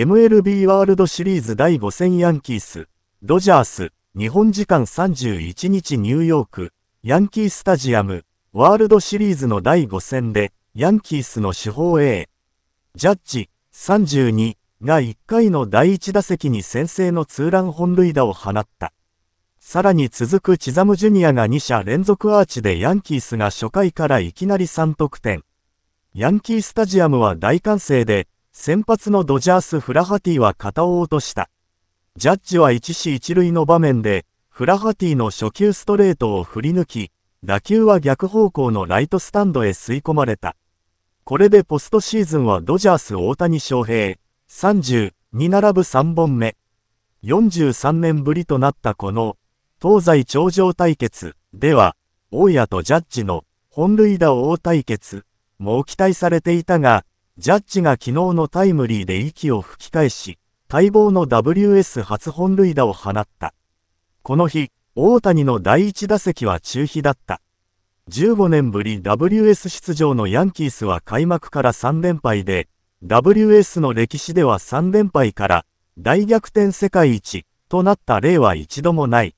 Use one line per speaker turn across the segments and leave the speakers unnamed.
MLB ワールドシリーズ第5戦ヤンキース、ドジャース、日本時間31日ニューヨーク、ヤンキースタジアム、ワールドシリーズの第5戦で、ヤンキースの主砲 A、ジャッジ、32が1回の第1打席に先制のツーラン本塁打を放った。さらに続くチザムジュニアが2者連続アーチでヤンキースが初回からいきなり3得点。ヤンキースタジアムは大歓声で、先発のドジャース・フラハティは肩を落とした。ジャッジは一死一塁の場面で、フラハティの初球ストレートを振り抜き、打球は逆方向のライトスタンドへ吸い込まれた。これでポストシーズンはドジャース大谷翔平、30に並ぶ3本目。43年ぶりとなったこの、東西頂上対決では、大谷とジャッジの本塁打王対決も期待されていたが、ジャッジが昨日のタイムリーで息を吹き返し、待望の WS 初本塁打を放った。この日、大谷の第1打席は中飛だった。15年ぶり WS 出場のヤンキースは開幕から3連敗で、WS の歴史では3連敗から大逆転世界一となった例は一度もない。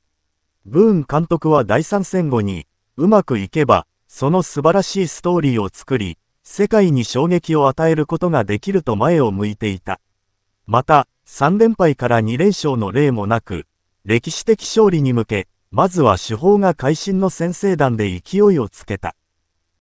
ブーン監督は第3戦後に、うまくいけば、その素晴らしいストーリーを作り、世界に衝撃を与えることができると前を向いていた。また、3連敗から2連勝の例もなく、歴史的勝利に向け、まずは手法が会心の先制弾で勢いをつけた。